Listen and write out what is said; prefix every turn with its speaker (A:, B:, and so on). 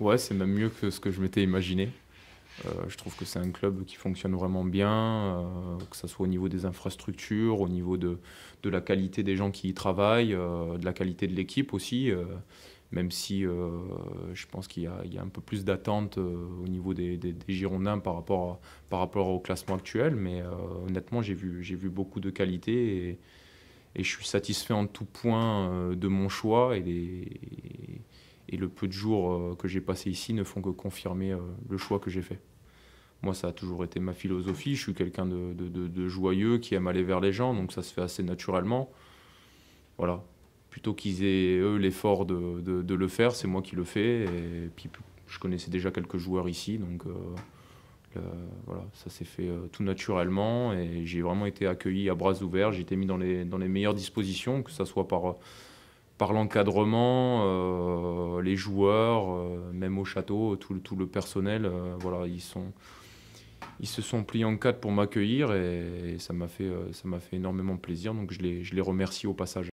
A: Ouais, c'est même mieux que ce que je m'étais imaginé. Euh, je trouve que c'est un club qui fonctionne vraiment bien, euh, que ce soit au niveau des infrastructures, au niveau de, la qualité des gens qui y travaillent, euh, de la qualité de l'équipe aussi, même si je pense qu'il y, a un peu plus d'attentes au niveau des, Girondins par rapport, par rapport au classement actuel. Mais honnêtement, j'ai vu, vu beaucoup de qualité et, et, je suis satisfait en tout point de mon choix et des, et le peu de jours euh, que j'ai passé ici ne font que confirmer euh, le choix que j'ai fait. Moi, ça a toujours été ma philosophie. Je suis quelqu'un de, joyeux, qui aime aller vers les gens, donc ça se fait assez naturellement. Voilà. Plutôt qu'ils aient, eux, l'effort de, le faire, c'est moi qui le fais. Et puis, je connaissais déjà quelques joueurs ici, donc euh, voilà, ça s'est fait tout naturellement. Et j'ai vraiment été accueilli à bras ouverts. J'ai été mis dans les, dans les meilleures dispositions, que ce soit par par l'encadrement, euh, les joueurs, euh, même au château, tout, tout le personnel, euh, voilà, ils sont ils se sont pliés en quatre pour m'accueillir et, ça m'a fait, ça m'a fait énormément plaisir. Donc je je les remercie au passage.